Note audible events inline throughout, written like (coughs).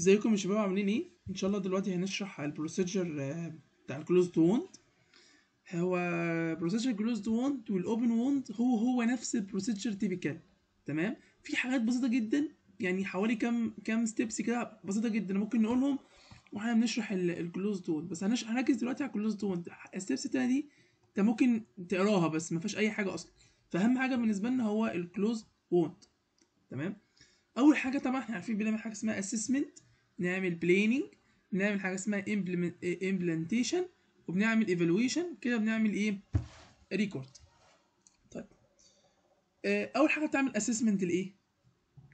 ازيكم يا شباب عاملين ايه ان شاء الله دلوقتي هنشرح البروسيجر آه، بتاع الكلوزد ووند هو بروسيجر كلوزد ووند والاوبن ووند هو هو نفس البروسيجر تيبيكال تمام في حاجات بسيطه جدا يعني حوالي كام كام ستيبس كده بسيطه جدا ممكن نقولهم واحنا بنشرح الكلوزد ووند بس هنركز دلوقتي على الكلوزد ووند الستيبس التانية دي انت ممكن تقراها بس ما فيهاش اي حاجه اصلا فاهم حاجه بالنسبه لنا هو الكلوزد ووند تمام اول حاجه طبعا احنا عارفين بنعمل حاجه اسمها اسسمنت نعمل بلانينج بنعمل حاجه اسمها امبلانتيشن وبنعمل ايفالويشن كده بنعمل ايه ريكورد طيب آه، اول حاجه بتعمل اسسمنت لايه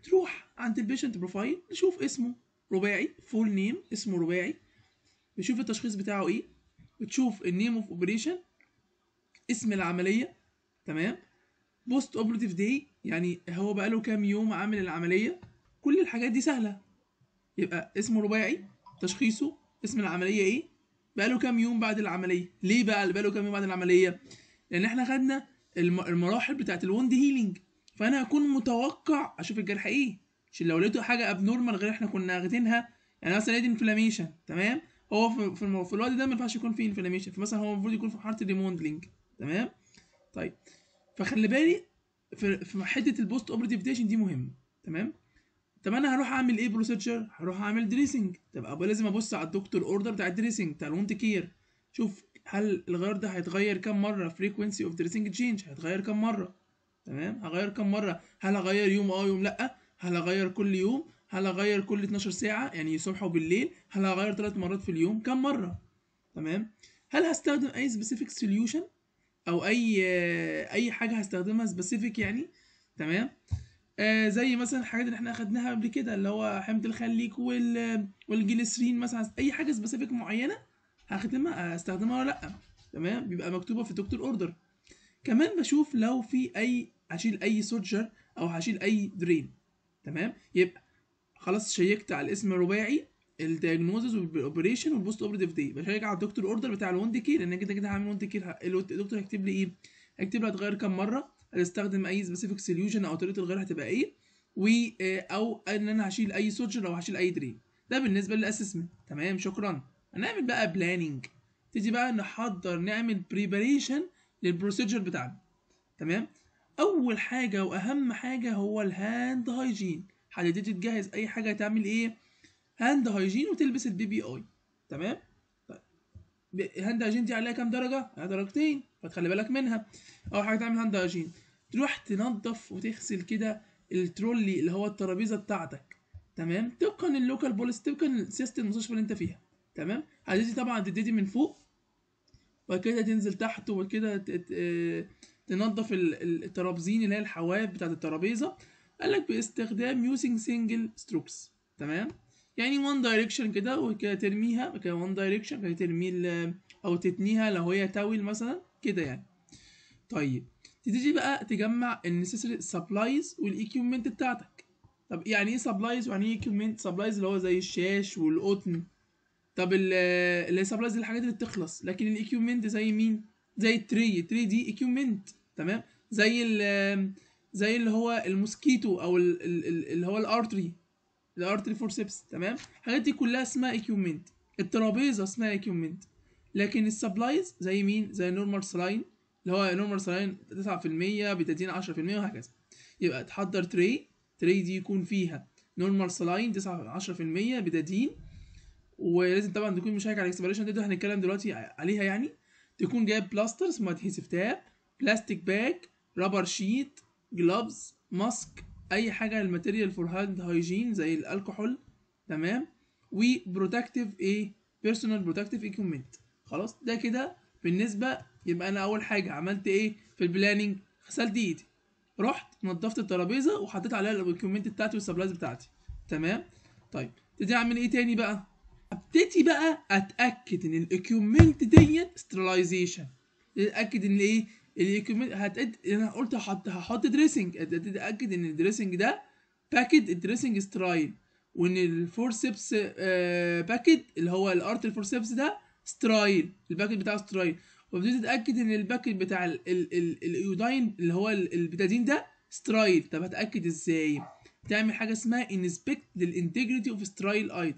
تروح عند البيشنت بروفايل نشوف اسمه رباعي فول نيم اسمه رباعي بتشوف التشخيص بتاعه ايه بتشوف النيم اوف اوبريشن اسم العمليه تمام بوست اوبريتيف داي يعني هو بقاله كام يوم عامل العمليه كل الحاجات دي سهله يبقى اسمه رباعي تشخيصه اسم العمليه ايه بقاله كام يوم بعد العمليه ليه بقى بقاله كام يوم بعد العمليه لان احنا خدنا المراحل بتاعت الوند هيلينج فانا هكون متوقع اشوف الجرح ايه عشان لو لقيته حاجه ابنورمال غير احنا كنا واخدينها يعني مثلا لقيت انفلاميشن تمام هو في في الوقت ده ما ينفعش يكون فيه انفلاميشن فمثلا هو المفروض يكون في حاله الريموديلنج تمام طيب فخلي بالي في, في حته البوست اوبريتيف ديشن دي مهمه تمام طب انا هروح اعمل ايه بروسيجر هروح اعمل دريسنج طب ابقى لازم ابص على الدكتور اوردر بتاع الدريسنج بتاع الوند كير شوف هل الغير ده هيتغير كام مره فريكوينسي اوف دريسنج تشينج هيتغير كام مره تمام هغير كام مره هل هغير يوم اه يوم لا هل هغير كل يوم هل هغير كل 12 ساعه يعني صبح وبالليل هل هغير ثلاث مرات في اليوم كام مره تمام هل هستخدم اي سبيسيفيك سوليوشن او اي آه، اي حاجه هستخدمها سبيسيفيك يعني تمام آه زي مثلا الحاجات اللي احنا اخدناها قبل كده اللي هو حمض الخليك وال والجليسرين مثلا اي حاجه سبيسيفيك معينه هختمها استخدمها ولا لا تمام بيبقى مكتوبه في الدكتور اوردر كمان بشوف لو في اي هشيل اي سوجر او هشيل اي درين تمام يبقى خلاص شيكت على الاسم الرباعي الدياجنوزز والاوبريشن والبوست اوبريتيف دي بشيك على الدكتور اوردر بتاع الوند كير لان كده كده هعمل وند كير الدكتور هيكتب لي ايه هيكتب لي هتغير كام مره استخدم اي سبيسيفيك سوليوشن او طريقه الغير هتبقى ايه و آه، او ان انا هشيل اي سوجر او هشيل اي درين ده بالنسبه للاسسمنت تمام شكرا هنعمل بقى بلاننج تيجي بقى نحضر نعمل بريباريشن للبروسيجر بتاعنا تمام اول حاجه واهم حاجه هو الهاند هايجين هتبتدي تجهز اي حاجه تعمل ايه هاند هايجين وتلبس البي بي اي تمام هاند هاجين دي عليها كام درجه عليها درجتين فتخلي بالك منها اول حاجه تعمل هاند هاجين تروح تنظف وتغسل كده الترولي اللي هو الترابيزه بتاعتك تمام طبقا اللوكال بوليس طبقا سياسه المستشفى اللي انت فيها تمام هتبتدي طبعا تبتدي من فوق وبعد كده تنزل تحت وبعد كده تنظف الترابزين اللي هي الحواف بتاعت الترابيزه قال لك باستخدام يوزنج سنجل ستروبس تمام يعني وان دايركشن كده وترميها كده وان دايركشن كده ترمي او تتنيها لو هي تاول مثلا كده يعني طيب تيجي بقى تجمع النسيسري سبلايز والايكيومنت بتاعتك طب يعني ايه سبلايز ويعني ايه ايكيومنت سبلايز اللي هو زي الشاش والقطن طب اللي سبلايز الحاجات اللي بتخلص لكن الايكيومنت زي مين زي التري التري دي ايكيومنت تمام زي ال زي اللي هو الموسكيتو او اللي هو الارتري الارتري فورسبس تمام الحاجات دي كلها اسمها اكيومنت الترابيزه اسمها اكيومنت لكن السبلايز زي مين زي نورمال سلاين اللي هو نورمال سلاين 9% بتدين 10% وهكذا يبقى تحضر تري تري دي يكون فيها نورمال سلاين 9 10% بتدين ولازم طبعا تكون مشارك على الاكسبريشن دي احنا هنتكلم دلوقتي عليها يعني تكون جايب بلاسترز اسمه ادهيسيف تاب بلاستيك باك رابر شيت جلوفز ماسك اي حاجه الماتيريال فور هاند هايجين زي الالكحول تمام وبروتكتيف ايه بيرسونال بروتكتيف ايكومنت خلاص ده كده بالنسبه يبقى انا اول حاجه عملت ايه في البلاننج غسلت ايدي رحت نظفت الترابيزه وحطيت عليها الايكومنت بتاعتي والسبلايز بتاعتي تمام طيب ابتدي اعمل ايه تاني بقى ابتدي بقى اتاكد ان الايكومنت ديت سترلايزيشن اتاكد ان ايه الريكومند هتأد انا قلت هحط هحط دريسنج اتاكد ان الدريسنج ده باكيت الدريسنج سترايل وان الفورسبس باكيت آه، اللي هو الارت الفورسبس ده سترايل الباكيت بتاعه سترايل وبدي اتاكد ان الباكيت بتاع الايودين اللي هو البتادين ده سترايل طب هتاكد ازاي تعمل حاجه اسمها انسبكت للانتجريتي اوف سترايل ايت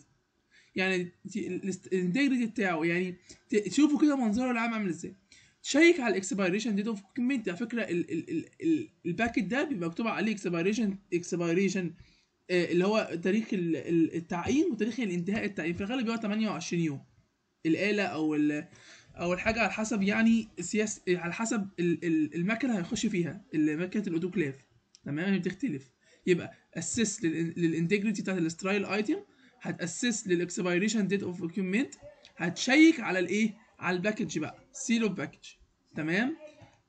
يعني الانتجريتي بتاعه يعني تشوفوا كده منظره العام عامل ازاي شيك على الاكسبيريشن ديت اوف كومنت على فكره الباكت ده بيبقى مكتوب عليه اكسبيريشن اكسبيريشن آه، اللي هو تاريخ التعيين وتاريخ الانتهاء التعيين في الغالب بيبقى 28 يوم الاله او او الحاجه على حسب يعني سياس على حسب المكنه هيخش فيها مكنه الاوتوكلاف تمام هي يعني بتختلف يبقى اسس للانتجريتي بتاعت الاسترايل ايتم هتاسس للاكسبيريشن ديت اوف كومنت هتشيك على الايه على الباكج بقى سيلو باكج تمام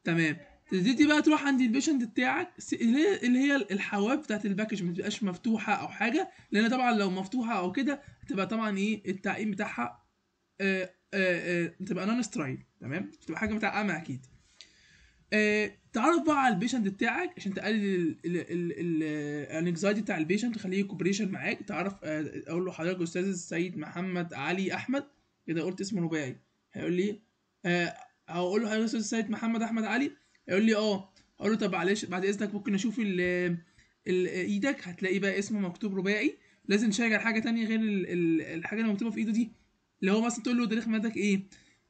تمام تبتدي بقى تروح عند البيشنت بتاعك اللي هي الحواف بتاعت الباكج ما تبقاش مفتوحه او حاجه لان طبعا لو مفتوحه او كده هتبقى طبعا ايه التعقيم بتاعها ااا آه، آآ آه، آه، تبقى نون سترايل تمام تبقى حاجه متعقمه اكيد تعرف بقى على البيشنت بتاعك عشان تقلل الانكزايتي بتاع البيشنت تخليه كوبريشن معاك تعرف اقول له حضرتك استاذ السيد محمد علي احمد كده قلت اسمه رباعي هيقول لي او اقول له حضرتك السيد محمد احمد علي يقول لي اه اقول له طب معلش بعد اذنك ممكن اشوف ال ال ايدك هتلاقي بقى اسمه مكتوب رباعي لازم تشيك على حاجه تانية غير ال ال الحاجه اللي مكتوبه في ايده دي اللي هو مثلا تقول له تاريخ ميلادك ايه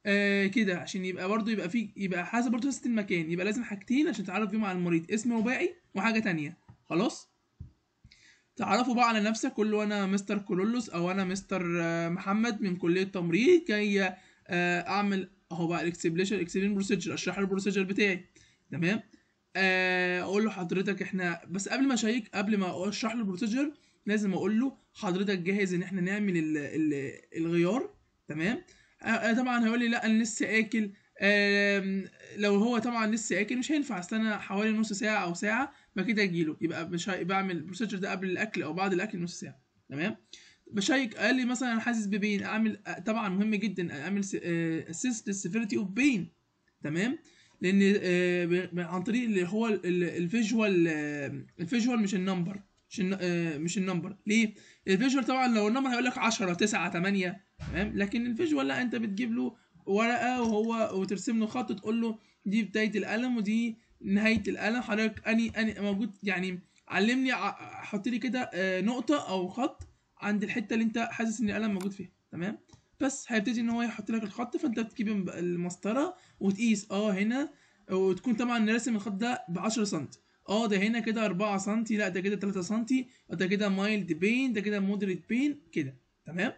آه كده عشان يبقى برضه يبقى في يبقى حسب برضه حاسه المكان يبقى لازم حاجتين عشان تعرف بيهم على المريض اسم رباعي وحاجه تانية خلاص تعرفوا بقى على نفسك قول له انا مستر كولولوس او انا مستر آه، محمد من كليه تمريض جاي آه، اعمل اهو بقى الاكسبليشن اكسبلين بروسيجر اشرح له البروسيجر بتاعي تمام آه، اقول له حضرتك احنا بس قبل ما اشيك قبل ما اشرح له البروسيجر لازم اقول له حضرتك جاهز ان احنا نعمل الـ الـ الغيار تمام آه،, آه طبعا هيقول لي لا انا لسه اكل آه لو هو طبعا لسه اكل مش هينفع استنى حوالي نص ساعه او ساعه ما كده له يبقى مش بعمل البروسيجر ده قبل الاكل او بعد الاكل نص ساعه تمام بشيك قال لي مثلا انا حاسس ببين اعمل طبعا مهم جدا اعمل اسيست للسيفيريتي اوف بين تمام لان آه، عن طريق اللي هو الفيجوال الفيجوال آه، مش النمبر مش آه، مش النمبر ليه الفيجوال طبعا لو النمبر هيقول لك 10 9 8 تمام لكن الفيجوال لا انت بتجيب له ورقه وهو وترسم له خط تقول له دي بدايه القلم ودي نهايه القلم حضرتك اني اني موجود يعني علمني حط لي كده نقطه او خط عند الحته اللي انت حاسس ان الالم موجود فيها تمام بس هيبتدي ان هو يحط لك الخط فانت بتجيب المسطره وتقيس اه هنا وتكون طبعا راسم الخط ده ب 10 سم اه ده هنا كده 4 سم لا ده كده 3 سم ده كده مايلد بين ده كده مودريت بين كده تمام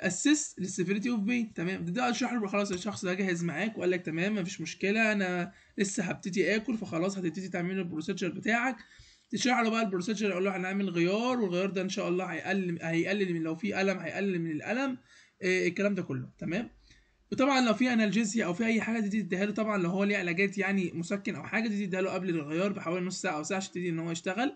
اسس للسيفيريتي اوف بين تمام ده, ده اشرح له خلاص الشخص ده جاهز معاك وقال لك تمام مفيش مشكله انا لسه هبتدي اكل فخلاص هتبتدي تعمل البروسيجر بتاعك تشرح له بقى البروسيجر يقول له هنعمل غيار والغيار ده ان شاء الله هيقلل هيقلل من لو في الم هيقلل من الالم إيه الكلام ده كله تمام وطبعا لو في انالجيزيا او في اي حاجه دي تديها له طبعا لو هو ليه علاجات يعني مسكن او حاجه دي تديها له قبل الغيار بحوالي نص ساعه او ساعه عشان تبتدي ان هو يشتغل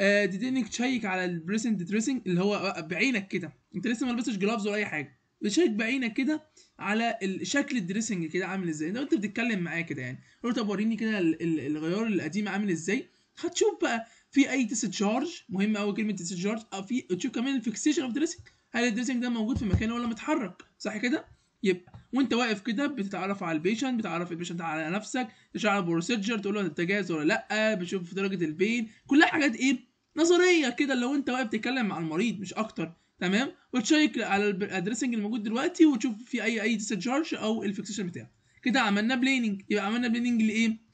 آه تبتدي انك تشيك على البريسنت دريسنج اللي هو بعينك كده انت لسه ما لبستش جلافز ولا اي حاجه بتشيك بعينك كده على شكل الدريسنج كده عامل ازاي لو انت بتتكلم معاه كده يعني قول طب وريني كده الغيار القديم عامل ازاي هتشوف بقى في اي ديسجارج مهم قوي كلمه ديسجارج او في تشوف كمان الفيكسيشن اوف دريسنج هل الدريسنج ده موجود في مكانه ولا متحرك صح كده يبقى وانت واقف كده بتتعرف على البيشنت بتعرف البيشنت على نفسك تشعر بروسيجر تقول له انت جاهز ولا لا بتشوف درجه البين كلها حاجات ايه نظريه كده لو انت واقف تتكلم مع المريض مش اكتر تمام وتشيك على الدريسنج الموجود دلوقتي وتشوف في اي اي ديسجارج او الفيكسيشن بتاعه كده عملنا بليننج يبقى عملنا بليننج لايه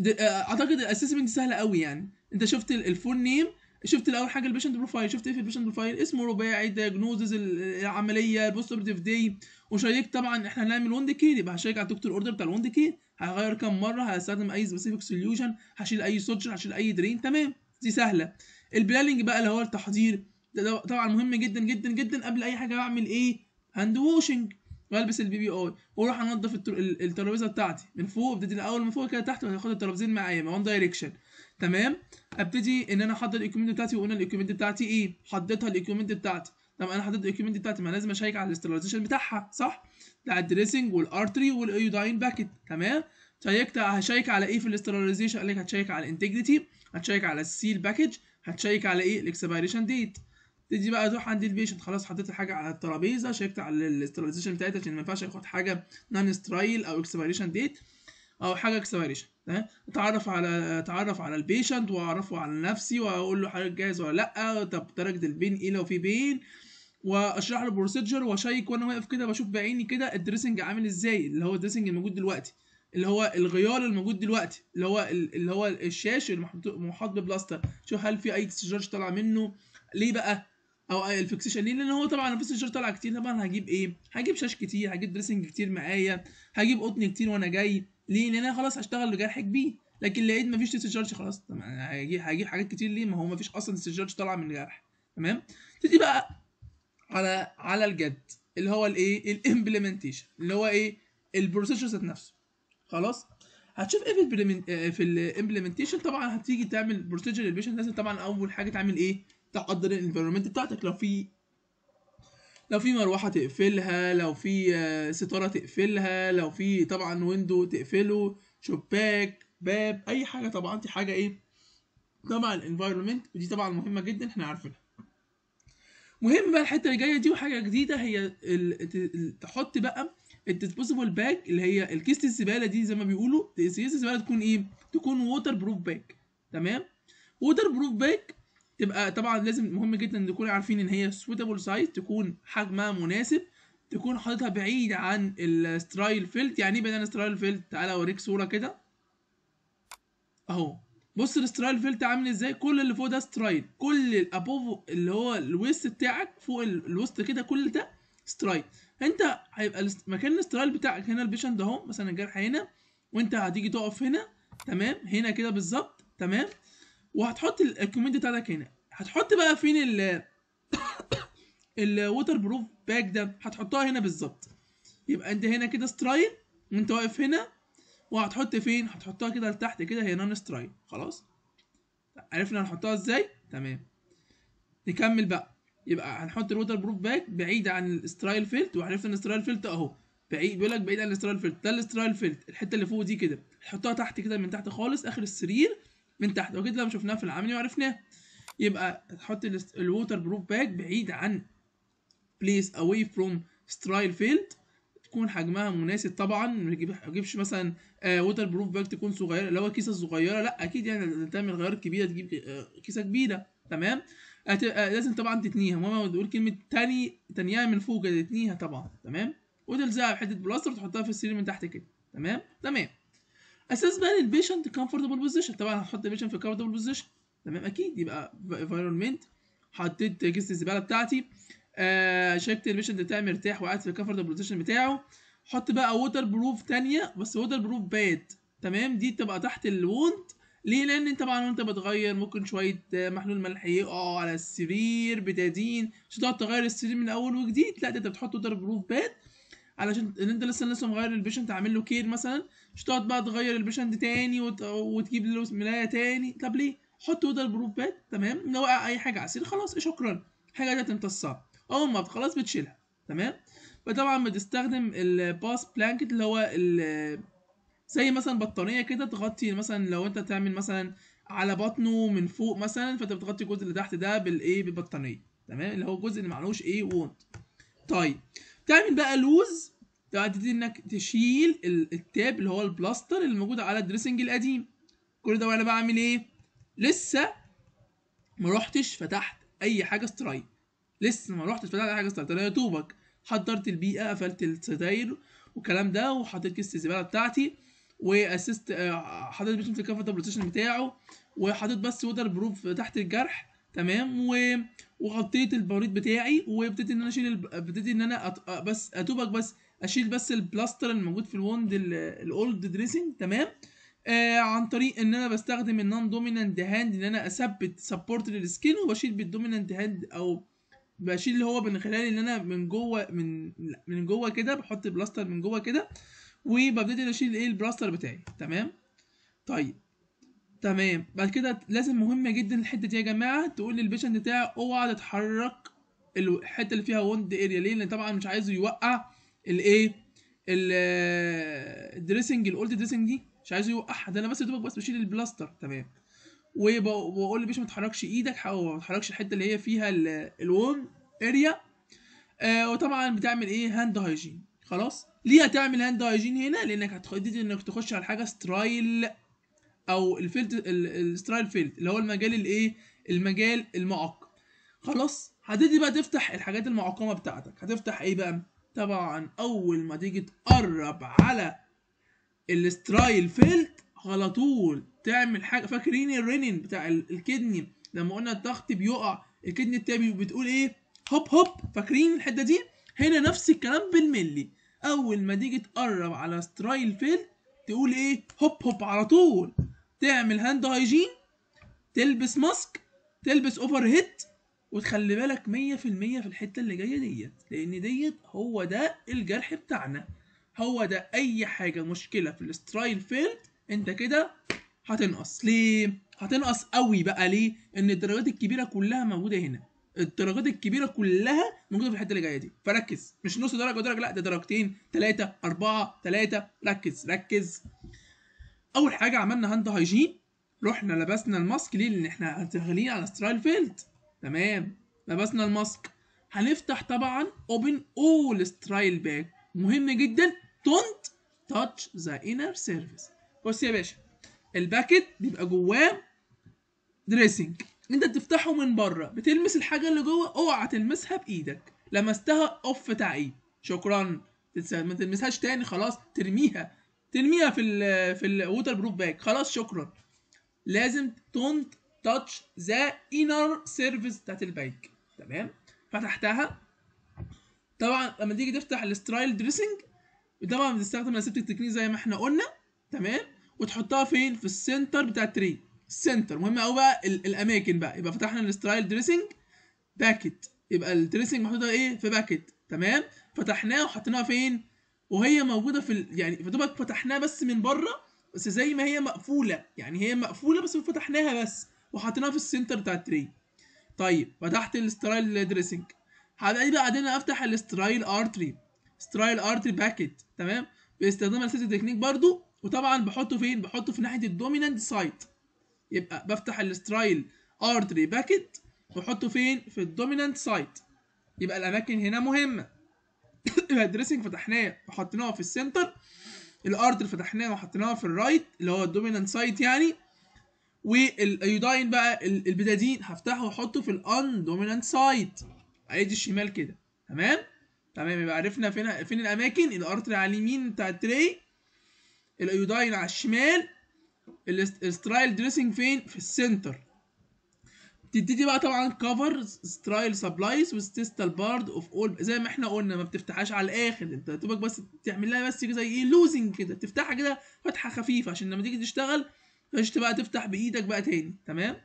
Uh, اعتقد الاسسمنت سهله قوي يعني انت شفت الفول نيم شفت الاول حاجه البيشنت بروفايل شفت ايه في البيشنت بروفايل اسمه رباعي دايجنوزز العمليه البوست اوبريتيف دي وشيك طبعا احنا هنعمل وند كي يبقى هشيك على الدكتور اوردر بتاع الوند كي هغير كام مره هستخدم اي سبيسيفيك سوليوشن هشيل اي سوتشر هشيل اي درين تمام دي سهله البلاننج بقى اللي هو التحضير ده, ده طبعا مهم جدا جدا جدا قبل اي حاجه بعمل ايه هاند ووشنج والبس البي بي اي واروح انضف الترابيزه بتاعتي من فوق ابتدي الاول من فوق كده تحت واخد الترابيزين معايا وان دايركشن تمام ابتدي ان انا احضر الايكومنت بتاعتي وقلنا الايكومنت بتاعتي ايه حطيتها الايكومنت بتاعتي طب انا حددت الايكومنت بتاعتي ما لازم اشيك على الاستراليزيشن بتاعها صح ده الدريسنج والارتري والايوداين باكت تمام شيكت هشيك على ايه في الاستراليزيشن قال لك هتشيك على الانتجريتي هتشيك على السيل باكج هتشيك على ايه الاكسبيريشن ديت تدي بقى تروح عند البيشنت خلاص حطيت الحاجه على الترابيزه شيكت على الاستراليزيشن بتاعتها عشان ما ينفعش ياخد حاجه نان سترايل او اكسبيريشن ديت او حاجه اكسبيريشن تمام اتعرف على اتعرف على البيشنت واعرفه على نفسي واقول له حضرتك جاهز ولا لا طب درجه البين ايه لو في بين واشرح له البروسيجر واشيك وانا واقف كده بشوف بعيني كده الدريسنج عامل ازاي اللي هو الدريسنج الموجود دلوقتي اللي هو الغيار الموجود دلوقتي اللي هو اللي هو الشاش المحاط ببلاستر شوف هل في اي اكسجارج طالع منه ليه بقى او الفكسيشن ليه لان هو طبعا الفيكسيشن طالع كتير طبعا هجيب ايه هجيب شاش كتير هجيب دريسنج كتير معايا هجيب قطن كتير وانا جاي ليه لان انا خلاص هشتغل بجرح كبير لكن لقيت مفيش تيستشارج خلاص طب هجيب هجيب حاجات كتير ليه ما هو مفيش اصلا تيستشارج طالعه من الجرح تمام تيجي بقى على على الجد اللي هو الايه الامبلمنتيشن اللي هو ايه البروسيسور ذات نفسه خلاص هتشوف ايه في آه، في الامبلمنتيشن طبعا هتيجي تعمل بروسيجر للبيشنت لازم طبعا اول حاجه تعمل ايه تقدر الانفيرومنت بتاعتك لو في لو في مروحه تقفلها لو في آه، ستاره تقفلها لو في طبعا ويندو تقفله شباك باب اي حاجه طبعا دي حاجه ايه طبعا الانفيرومنت ودي طبعا مهمه جدا احنا عارفينها مهم بقى الحته اللي جايه دي وحاجه جديده هي ال... تحط بقى الديسبوزبل باج اللي هي الكيس الزباله دي زي ما بيقولوا كيس الزباله تكون ايه تكون ووتر بروف باج تمام ووتر بروف باج تبقى طبعا لازم مهم جدا نكون عارفين ان هي سويتابل سايز تكون حجمها مناسب تكون حاططها بعيد عن السترايل فيلد يعني ايه عن السترايل فيلد تعالى اوريك صوره كده اهو بص السترايل فيلت عامل ازاي كل اللي فوق ده سترايل كل الابوف اللي هو الويست بتاعك فوق الوسط كده كل ده سترايل انت هيبقى مكان السترايل بتاعك هنا البيشنت اهو مثلا الجرح هنا وانت هتيجي تقف هنا تمام هنا كده بالظبط تمام وهتحط الكومنت بتاعتك هنا هتحط بقى فين ال الووتر بروف باك ده هتحطها هنا بالظبط يبقى انت هنا كده سترايل وانت واقف هنا وهتحط فين هتحطها كده لتحت كده هي نون سترايل خلاص عرفنا هنحطها ازاي تمام نكمل بقى يبقى هنحط الووتر بروف باك بعيد عن السترايل فيلت وعرفنا ان السترايل فيلت اهو بعيد بيقول لك بعيد عن السترايل فيلت ده السترايل فيلت الحته اللي فوق دي كده هتحطها تحت كده من تحت خالص اخر السرير من تحت واكيد لما شفناه في العملي وعرفناه يبقى تحط الووتر بروف باج بعيد عن بليس اواي فروم سترايل فيلد تكون حجمها مناسب طبعا ما تجيبش مثلا ووتر بروف باج تكون صغيره اللي هو كيسه صغيره لا اكيد يعني تعمل غيار كبيره تجيب آه، كيسه كبيره تمام آه، لازم طبعا تتنيها ماما بتقول كلمه تاني تانيها من فوق تتنيها طبعا تمام وتلزقها بحته بلاستر وتحطها في السرير من تحت كده تمام تمام اساس بقى للبيشنت كومفورتبل بوزيشن طبعا هنحط البيشنت في كومفورتبل بوزيشن تمام اكيد يبقى انفايرمنت حطيت كيس الزباله بتاعتي آه شايفت البيشنت بتاعي مرتاح وقاعد في الكومفورتبل بوزيشن بتاعه حط بقى ووتر بروف ثانيه بس ووتر بروف باد تمام دي تبقى تحت الوند ليه لان طبعا وانت بتغير ممكن شويه محلول ملح يقعوا على السرير بتادين مش هتقعد تغير السرير من اول وجديد لا ده انت بتحط ووتر بروف باد علشان ان انت لسه لسه مغير البيشنت عامل له كير مثلا مش تقعد بقى تغير البيشنت تاني وت... وتجيب له ملايه تاني طب ليه حط وده بات تمام لو وقع اي حاجه عسير خلاص شكرا الحاجه دي هتمتصها اول ما خلاص بتشيلها تمام فطبعا بتستخدم الباس بلانكت اللي هو زي مثلا بطانيه كده تغطي مثلا لو انت تعمل مثلا على بطنه من فوق مثلا فانت بتغطي الجزء اللي تحت ده بالايه بالبطانيه تمام اللي هو الجزء اللي معلوش ايه وونت طيب تعمل بقى لوز تبتدي انك تشيل التاب اللي هو البلاستر اللي موجود على الدريسنج القديم كل ده وانا بعمل ايه لسه ما روحتش فتحت اي حاجه سترايب لسه ما روحتش فتحت اي حاجه سترايب انا يا دوبك حضرت البيئه قفلت الستاير والكلام ده وحطيت كيس الزباله بتاعتي واسست آه، حطيت بيشن في الكفر بتاعه وحطيت بس ودر بروف تحت الجرح تمام و... وغطيت البوريد بتاعي وابتديت ان انا اشيل ابتديت ان انا أت... بس اتوبك بس اشيل بس البلاستر الموجود في الوند الاولد دريسنج تمام آه عن طريق ان انا بستخدم النون دومينانت هاند ان انا اثبت سبورت للسكين وبشيل بالدومينانت هاند او بشيل اللي هو من خلال ان انا من جوه من من جوه كده بحط بلاستر من جوه كده وببتدي اشيل ايه البلاستر بتاعي تمام طيب تمام بعد كده لازم مهمه جدا الحته دي يا جماعه تقول للبيشنت بتاعك اوعى تتحرك الحته اللي فيها وند اريا ليه لان طبعا مش عايزه يوقع الايه الدريسنج الاولد دريسنج دي مش عايزه يوقعها ده انا بس دوبك بس بشيل البلاستر تمام وبقول للبيشن ما تحركش ايدك او ما تحركش الحته اللي هي فيها الوند اريا آه وطبعا بتعمل ايه هاند هايجين خلاص ليه هتعمل هاند هايجين هنا لانك هتدي انك تخش على حاجه سترايل او الفيلد السترايل فيلد اللي هو المجال الايه المجال المعق خلاص هتبتدي بقى تفتح الحاجات المعقمه بتاعتك هتفتح ايه بقى طبعا اول ما تيجي تقرب على السترايل فيلد على طول تعمل حاجه فاكرين الرينين بتاع الكدني لما قلنا الضغط بيقع الكدني التابي بتقول ايه هوب هوب فاكرين الحته دي هنا نفس الكلام بالملي اول ما تيجي تقرب على سترايل فيلد تقول ايه هوب هوب على طول تعمل هاند هايجين تلبس ماسك تلبس اوفر هيد وتخلي بالك 100% في الحته اللي جايه ديت لان ديت هو ده الجرح بتاعنا هو ده اي حاجه مشكله في الاسترايل فيلد انت كده هتنقص ليه هتنقص قوي بقى ليه ان الدرجات الكبيره كلها موجوده هنا الدرجات الكبيره كلها موجوده في الحته اللي جايه دي فركز مش نص درجه ودرجه لا ده درجتين ثلاثه اربعه ثلاثه ركز ركز اول حاجه عملنا هاند هايجين رحنا لبسنا الماسك ليه لان احنا شغالين على سترايل فيلد تمام لبسنا الماسك هنفتح طبعا اوبن اول سترايل باك مهم جدا don't touch the inner surface بص يا باشا الباكت بيبقى جواه دريسنج انت بتفتحه من بره بتلمس الحاجه اللي جوه اوعى تلمسها بايدك لمستها اوف تعيب شكرا ما تلمسهاش تاني خلاص ترميها ترميها في الـ في الووتر بروف باك خلاص شكرا لازم دونت تاتش ذا انر سيرفيس بتاعت الباك تمام فتحتها طبعا لما تيجي تفتح السترايل دريسنج طبعا بتستخدم الاسبتيك تكنيك زي ما احنا قلنا تمام وتحطها فين في السنتر بتاع التري السنتر مهم قوي بقى الاماكن بقى يبقى فتحنا السترايل دريسنج باكت يبقى الدريسنج محطوطه ايه في باكت تمام فتحناه وحطيناها فين وهي موجوده في ال... يعني فدوبك فتحناها بس من بره بس زي ما هي مقفوله يعني هي مقفوله بس فتحناها بس وحطيناها في السنتر بتاع التري طيب فتحت الاسترايل دريسنج هبقى بقى بعدين افتح الاسترايل ارتري سترايل ارتري باكيت تمام باستخدام الاساسي تكنيك برضو وطبعا بحطه فين بحطه في ناحيه الدومينانت سايت يبقى بفتح الاسترايل ارتري باكيت واحطه فين في الدومينانت سايت يبقى الاماكن هنا مهمه (coughs) يبقى فتحناه وحطيناه في السنتر الارت اللي وحطيناه في الرايت اللي هو الدومينانت سايت يعني والايوداين بقى البدادين هفتحه واحطه في الان دومينانت سايت ادي الشمال كده تمام تمام يبقى عرفنا فين فين الاماكن الارت على اليمين بتاع التري الايوداين على الشمال الاسترايل دريسنج فين في السنتر تبتدي بقى طبعا كفر سترايل سبلايز وستيستال بارد اوف اول زي ما احنا قلنا ما بتفتحهاش على الاخر انت دوبك بس تعمل لها بس زي ايه لوزنج كده تفتحها كده فتحه خفيفه عشان لما تيجي تشتغل مش تبقى تفتح بايدك بقى تاني تمام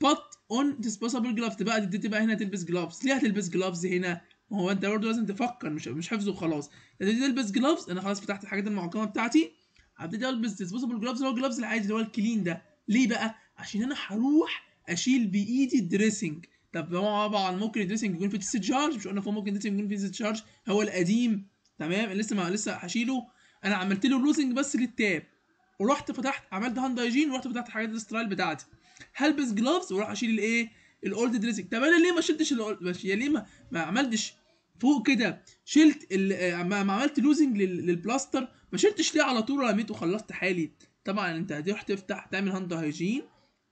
بط اون ديسبوسابل جلافز بقى تبتدي بقى هنا تلبس جلافز ليه هتلبس جلافز هنا ما هو انت برضه لازم تفكر مش مش حفظ وخلاص تبتدي تلبس جلافز انا خلاص فتحت الحاجات المعقمه بتاعتي هبتدي البس ديسبوسابل جلافز اللي هو الجلافز العادي اللي هو الكلين ده ليه بقى عشان انا هروح اشيل بايدي الدريسنج طب طبعا ممكن الدريسنج يكون فيه ديسشارج مش قلنا فوق ممكن الدريسنج يكون فيه ديسشارج هو القديم تمام لسه ما لسه هشيله انا عملت له لوزنج بس للتاب ورحت فتحت عملت هاند هايجين ورحت فتحت حاجات الاسترايل بتاعتي هلبس جلافز واروح اشيل الايه الاولد دريسنج طب انا ليه ما شلتش الاولد يعني ليه ما, ما عملتش فوق كده شلت آه، ما عملت لوزنج للبلاستر ما شلتش ليه على طول رميته وخلصت حالي طبعا انت هتروح تفتح تعمل هاند هايجين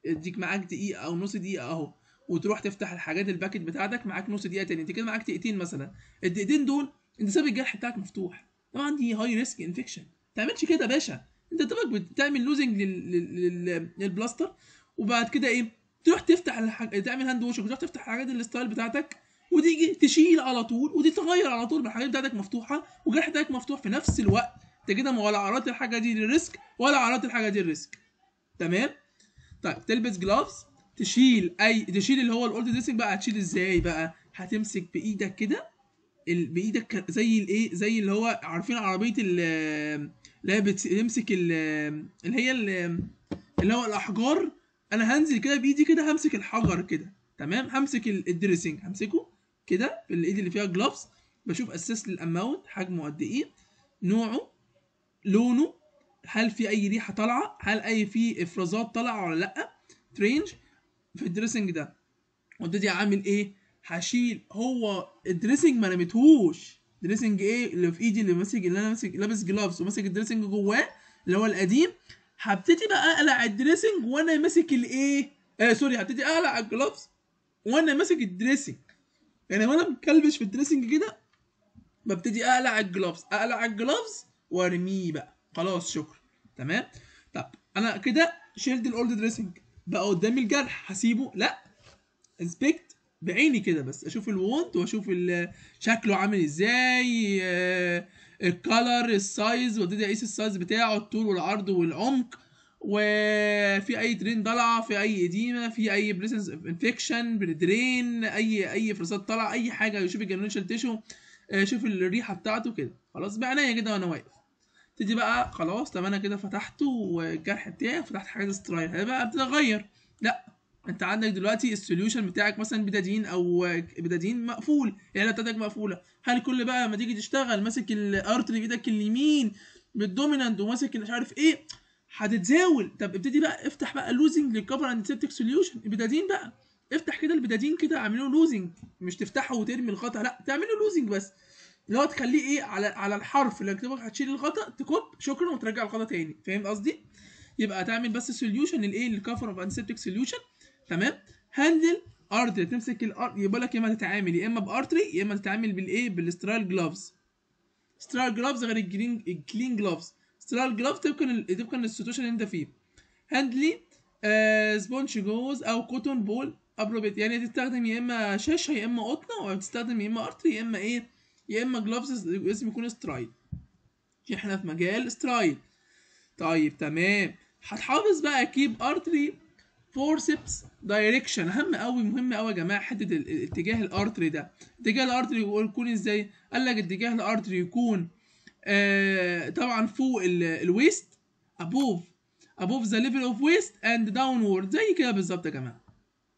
يديك معاك دقيقه او نص دقيقه اهو وتروح تفتح الحاجات الباكج بتاعتك معاك نص دقيقه تاني انت كده معاك دقيقتين مثلا الدقيقتين دول انت ساب الجرح بتاعك مفتوح طبعا دي هاي ريسك انفكشن ما تعملش كده يا باشا انت طبعا بتعمل لوزنج للبلاستر وبعد كده ايه تروح تفتح الحاج... تعمل هاند ووشنج وتروح تفتح حاجات الستايل بتاعتك وتيجي تشيل على طول وتتغير على طول بالحاجات بتاعتك مفتوحه والجرح بتاعك مفتوح في نفس الوقت انت كده ولا عرضت الحاجه دي للريسك ولا عرضت الحاجه دي للريسك تمام طيب تلبس جلافز تشيل اي تشيل اللي هو الاولد ديسنج بقى هتشيل ازاي بقى هتمسك بايدك كده ال... بايدك زي الايه زي اللي هو عارفين عربيه ال هي بتمسك ال... اللي هي ال... اللي هو الاحجار انا هنزل كده بايدي كده همسك الحجر كده تمام همسك الدريسنج همسكه كده بالايد اللي فيها جلافز بشوف اساس للاماونت حجمه قد ايه نوعه لونه هل في اي ريحه طالعه هل اي في افرازات طالعه ولا لا ترينج في الدريسنج ده وابتدي اعمل ايه هشيل هو الدريسنج ما رميتهوش دريسنج ايه اللي في ايدي اللي ماسك اللي انا ماسك لابس جلافز وماسك الدريسنج جواه اللي هو القديم هبتدي بقى اقلع الدريسنج وانا ماسك الايه آه سوري هبتدي اقلع الجلافز وانا ماسك الدريسنج يعني وانا مكلبش في الدريسنج كده ببتدي اقلع الجلافز اقلع الجلافز وارميه بقى خلاص شكرا تمام طب انا كده شيلد الاولد دريسنج بقى قدامي الجرح هسيبه لا انسبكت بعيني كده بس اشوف الوونت واشوف شكله عامل ازاي الكالر آه، السايز وابتدي اقيس السايز بتاعه الطول والعرض والعمق وفي اي درين طالعه في اي اديمه في اي بريسنس انفكشن بالدرين اي اي فرصات طالعه اي حاجه يشوف الجنريشن آه، تيشو شوف الريحه بتاعته كده خلاص بعناية كده وانا واقف ابتدي بقى خلاص طب انا كده فتحت والجرح بتاعي فتحت حاجات سترايل هبقى ابتدي اغير لا انت عندك دلوقتي السوليوشن بتاعك مثلا بدادين او بدادين مقفول العيله بتاعتك مقفوله هل كل بقى ما تيجي تشتغل ماسك الارتري بايدك اليمين بالدومينانت وماسك مش عارف ايه هتتزاول طب ابتدي بقى افتح بقى لوزنج للكفر اند سيبتك سوليوشن بدادين بقى افتح كده البدادين كده اعمله لوزنج مش تفتحه وترمي القطع لا تعمله لوزنج بس اللي هو تخليه ايه على على الحرف اللي هيكتبه هتشيل الخطا تكب شكرا وترجع الخطا تاني فاهم قصدي يبقى تعمل بس سوليوشن الايه للكفر اوف انسبتك سوليوشن تمام هاندل ارتري تمسك الار يبقى لك يا اما تتعامل يا اما بارتري يا اما تتعامل بالايه بالسترايل جلافز سترايل جلافز غير الجرين الكلين جلافز استرال جلافز طبقا طبقا السوليوشن اللي انت فيه هاندلي آه سبونج جوز او كوتون بول ابروبيت يعني تستخدم يا اما شاشه يا اما قطنه وتستخدم يا اما ارتري يا اما ايه يا اما جلافز لازم يكون سترايد احنا في مجال سترايد طيب تمام هتحافظ بقى كيب ارتري فورسبس دايركشن اهم قوي مهم قوي يا جماعه حته اتجاه الارتري ده اتجاه الارتري يكون ازاي قال لك اتجاه الارتري يكون آه طبعا فوق الويست ابوف ابوف ذا ليفل اوف ويست اند داونورد زي كده بالظبط يا جماعه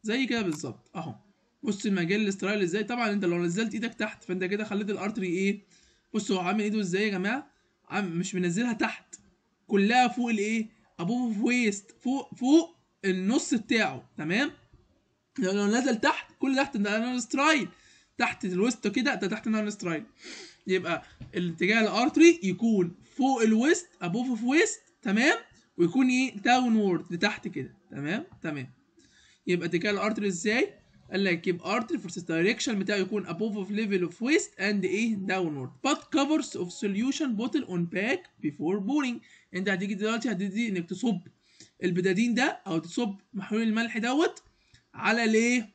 زي كده بالظبط اهو بص المجال الاسترايل ازاي طبعا انت لو نزلت ايدك تحت فانت كده خليت الارتري ايه بص هو عامل ايده ازاي يا جماعه عم مش منزلها تحت كلها فوق الايه ابوف ويست فوق فوق النص بتاعه تمام لو نزل تحت كل تحت ده سترايل تحت الوسط كده ده تحت انا سترايل يبقى الاتجاه الارتري يكون فوق الويست ابوف اوف ويست تمام ويكون ايه داون وورد لتحت كده تمام تمام يبقى اتجاه الارتري ازاي قال لك يبقى artery دايركشن بتاعه يكون ابوف اوف ليفل اوف ويست اند ايه داونورد بات كفرز اوف سوليوشن بوتل اون باك بيفور بورينج انت هتيجي دلوقتي هتدي انك تصب البدادين ده او تصب محلول الملح دوت على ليه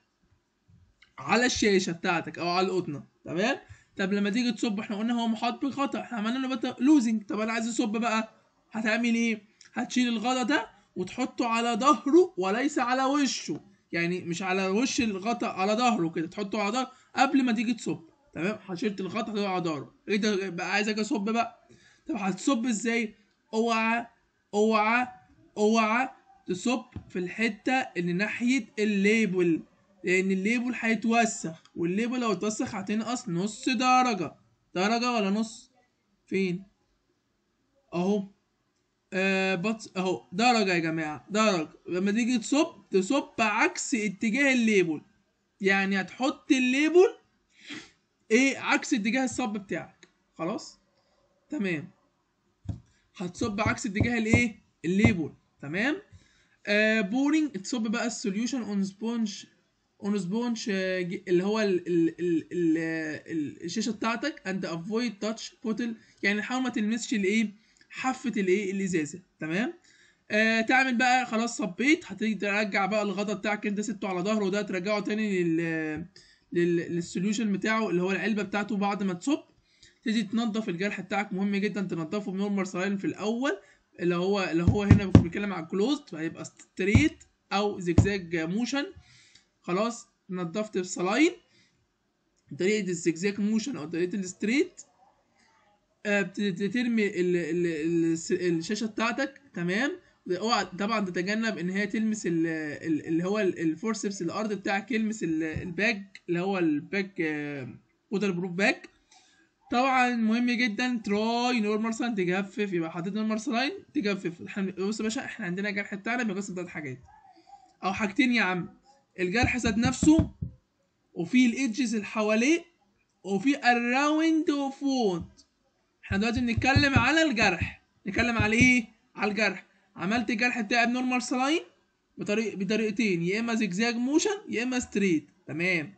على الشاشه بتاعتك او على القطنه تمام طب لما تيجي تصب احنا قلنا هو محاط بالخطا احنا عملنا له بتا... لوزنج طب انا عايز اصب بقى هتعمل ايه هتشيل الغطا ده وتحطه على ظهره وليس على وشه يعني مش على وش الغطا على ظهره كده تحطه على ظهره قبل ما تيجي تصب تمام حشرت الغطا على ظهره ايه ده بقى عايزك اصب بقى طب هتصب ازاي اوعى اوعى اوعى تصب في الحته اللي ناحيه الليبل لان الليبل هيتوسخ والليبل لو اتوسخ هتنقص نص درجه درجه ولا نص فين اهو آه بط اهو درجه يا جماعه درجه لما تيجي تصب تصب عكس اتجاه الليبل يعني هتحط الليبل ايه عكس اتجاه الصب بتاعك خلاص تمام هتصب عكس اتجاه الايه الليبل تمام آه بورينج تصب بقى السوليوشن اون سبونج اون سبونج اللي هو ال ال ال ال آه، الشاشه بتاعتك اند افويد تاتش بوتل يعني حاول ما تلمسش الايه حافه الايه الازازه تمام آه تعمل بقى خلاص صبيت هتيجي ترجع بقى الغطا بتاعك انت سبته على ظهره ده ترجعه تاني لل للسوليوشن بتاعه اللي هو العلبه بتاعته بعد ما تصب تيجي تنضف الجرح بتاعك مهم جدا تنضفه بنورمال سلاين في الاول اللي هو اللي هو هنا بنتكلم على كلوزد هيبقى ستريت او زجزاج موشن خلاص نضفت بسلاين طريقه الزجزاج موشن او طريقه الستريت آه، بترمي الشاشه بتاعتك تمام اوعى طبعا تتجنب ان هي تلمس اللي هو الفورسبس الارض بتاعك يلمس الباك اللي هو الباك ووتر بروف باك طبعا مهم جدا تراي نورمال ساين تجفف يبقى حطيت نورمال ساين تجفف بص يا باشا احنا عندنا الجرح بتاعنا بيقسم تلات حاجات او حاجتين يا عم الجرح ذات نفسه وفي الايدجز اللي حواليه وفي اراوند وفوت احنا دلوقتي بنتكلم على الجرح نتكلم على ايه على الجرح عملت الجرح بتاعي بنورمال سلاين بطريق بطريقتين يا اما زجزاج موشن يا اما ستريت تمام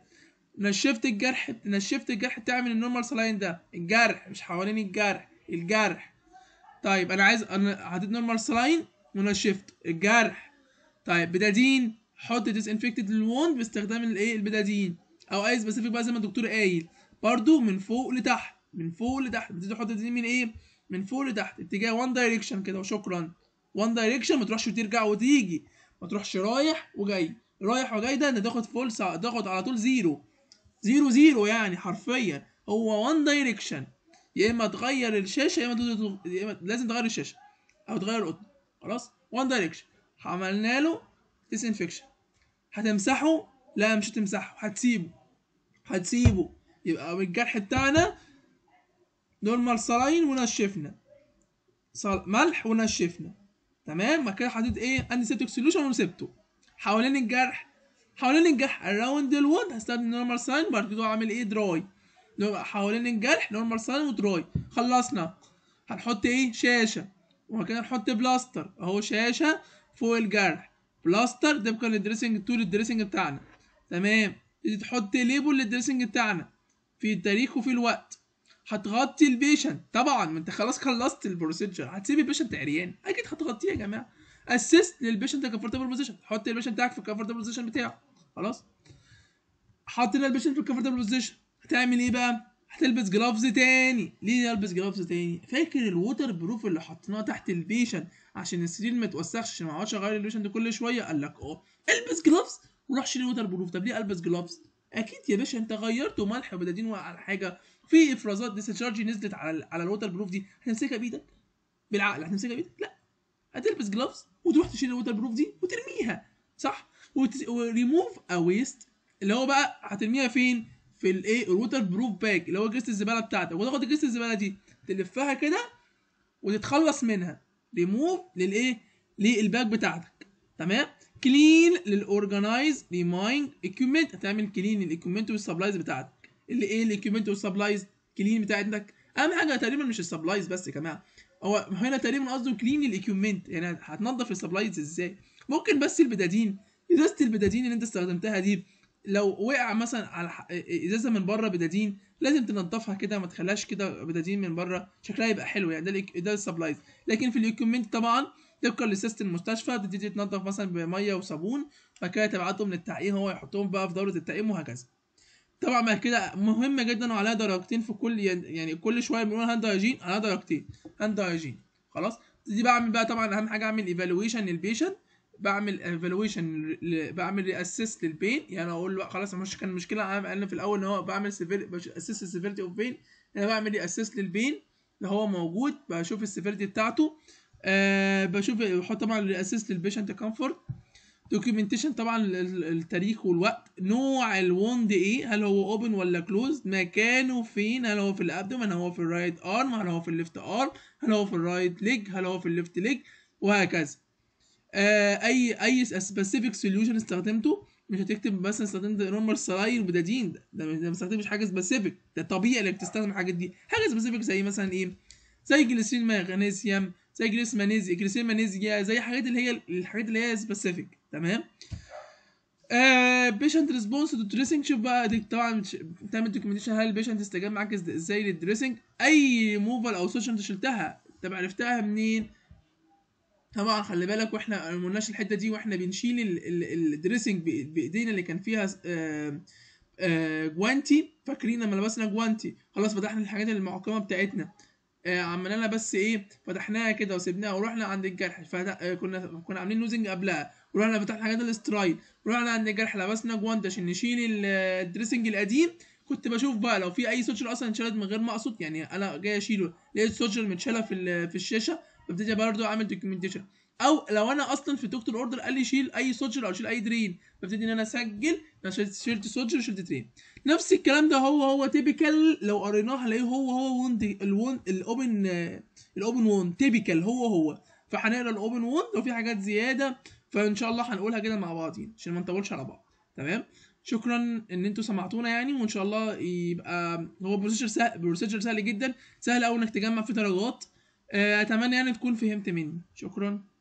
نشفت الجرح نشفت الجرح بتاعي من النورمال سلاين ده الجرح مش حوالين الجرح الجرح طيب انا عايز انا حطيت نورمال سلاين ونشفت الجرح طيب بدادين حط ديس انفكتد للوند باستخدام الايه البدادين او اي سبيسيفيك بقى زي ما الدكتور قايل برده من فوق لتحت من فوق لتحت بتبتدي تحط الدين من ايه من فوق لتحت اتجاه وان دايركشن كده وشكرا وان دايركشن ما تروحش وترجع وتيجي ما تروحش رايح وجاي رايح وجاي ده انت تاخد فولس تاخد على طول زيرو زيرو زيرو يعني حرفيا هو وان دايركشن يا اما تغير الشاشه يا اما يا اما لازم تغير الشاشه او تغير القطن خلاص وان دايركشن عملنا له ديس انفكشن هتمسحه لا مش هتمسحه هتسيبه هتسيبه يبقى الجرح بتاعنا نورمال صلاين ونشفنا صار ملح ونشفنا تمام بعد كده حطيت ايه سيتوك سوليوشن وسبته حوالين الجرح حوالين الجرح اراوند الوند هستخدم نورمال صلاين بعد كده اعمل ايه دراي حوالين الجرح نورمال صلاين ودراي خلصنا هنحط ايه شاشه وبعد كده هنحط بلاستر اهو شاشه فوق الجرح بلاستر طبقا للدريسنج تول الدريسنج بتاعنا تمام تيجي تحط ليبل للدريسنج بتاعنا في التاريخ وفي الوقت هتغطي البيشنت طبعا ما انت خلاص خلصت البروسيجر هتسيب البيشنت عريان اكيد هتغطيه يا جماعه اسيست للبيشنت كفرتبل بوزيشن حط البيشنت بتاعك في الكفرتبل بوزيشن بتاعه خلاص حطينا البيشنت في الكفرتبل بوزيشن هتعمل ايه بقى هتلبس جلافز تاني ليه نلبس جلافز تاني فاكر الووتر بروف اللي حطيناه تحت البيشنت عشان السرير ما يتوسخش عشان ما اقعدش اغير البيشنت كل شويه قال لك اه البس جلافز وروح شيل الووتر بروف طب ليه البس جلافز اكيد يا باشا انت غيرت ملح وبدادين على حاجه في افرازات ديسشارج نزلت على على الوتر بروف دي هتمسكها بايدك بالعقل هتمسكها بايدك لا هتلبس جلافز وتروح تشيل الوتر بروف دي وترميها صح وريموف ا ويست اللي هو بقى هترميها فين في الايه الوتر بروف باج اللي هو جس الزباله بتاعتك وتاخد جس الزباله دي تلفها كده وتتخلص منها ريموف للايه للباج بتاعتك تمام كلين للاورجنايز ريمايند اكيومنت هتعمل كلين للاكيومنت والسبلايز بتاعتك اللي ايه الاكيومنت والسبلايز كلين بتاع عندك اهم حاجه تقريبا مش السبلايز بس يا جماعه هو هنا تقريبا قصده كلين الاكيومنت يعني هتنضف السبلايز ازاي ممكن بس البدادين ازازه البدادين اللي انت استخدمتها دي لو وقع مثلا على ازازه من بره بدادين لازم تنضفها كده ما تخليهاش كده بدادين من بره شكلها يبقى حلو يعني ده ده السبلايز لكن في الاكيومنت طبعا تبقى لسيست المستشفى تبتدي تنضف مثلا بميه وصابون بعد كده تبعتهم للتعقيم هو يحطهم بقى في دوره التعقيم وهكذا طبعا بعد كده مهمه جدا وعليها درجتين في كل يعني كل شويه بنقول هاند هايجين عليها درجتين هاند هايجين خلاص دي بعمل بقى طبعا اهم حاجه اعمل ايفالويشن للبيشنت بعمل ايفالويشن بعمل رياسيست للبين يعني اقول له خلاص مش كان المشكله انا في الاول ان هو بعمل اسس السيفيرتي اوف بين انا بعمل رياسيست للبين اللي هو موجود بشوف السيفيرتي بتاعته أه بشوف بحط طبعا رياسيست للبيشنت كومفورت دوكيومنتيشن طبعا التاريخ والوقت نوع الوند ايه هل هو اوبن ولا كلوزد مكانه فين هل هو في الابدوم هل هو في الرايت ارم هل هو في الليفت ارم هل هو في الرايت ليج هل هو في الليفت ليج وهكذا آه، اي اي سبيسيفيك سوليوشن استخدمته مش هتكتب مثلا استخدمت نورمال سراير وبدادين ده ما استخدمش حاجه سبيسيفيك ده طبيعي انك تستخدم الحاجات دي حاجه سبيسيفيك زي مثلا ايه زي جلسين ماغنيسيوم زي جريس مانيزي جريسين مانيزي زي الحاجات اللي هي الحاجات اللي هي سبيسيفيك تمام بيشنت ريسبونس تو دريسنج شوف بقى دي طبعا تعمل دوكيومنتيشن هل البيشنت استجاب معاك ازاي للدريسنج اي موفال او سوشيال انت شلتها طب عرفتها منين طبعا خلي بالك واحنا ما قلناش الحته دي واحنا بنشيل الدريسنج بايدينا اللي كان فيها آه، آه، جوانتي فاكرين لما لبسنا جوانتي خلاص فتحنا الحاجات المعقمه بتاعتنا آه، عملنا لها بس ايه فتحناها كده وسبناها ورحنا عند الجرح فتح... آه، كنا كنا عاملين نوزنج قبلها ورحنا فتحنا حاجات الاسترايد ورحنا عند الجرح لبسنا جوانت عشان نشيل الدريسنج القديم كنت بشوف بقى لو في اي سوتشر اصلا اتشالت من غير ما اقصد يعني انا جاي اشيله لقيت سوتشر متشاله في في الشاشه ببتدي برضه اعمل دوكيومنتيشن او لو انا اصلا في دكتور اوردر قال لي شيل اي سوجر او شيل اي درين ببتدي ان انا اسجل انا شلت سوجر وشلت درين نفس الكلام ده هو هو تيبيكال لو قريناه هنلاقيه هو هو ووند الون الاوبن الاوبن ووند تيبيكال هو هو فهنقرا الاوبن لو في حاجات زياده فان شاء الله هنقولها كده مع بعضين يعني، عشان ما نطولش على بعض تمام شكرا ان انتوا سمعتونا يعني وان شاء الله يبقى هو بروسيجر سهل بروسيجر سهل جدا سهل قوي انك تجمع فيه درجات آه، اتمنى يعني تكون فهمت مني شكرا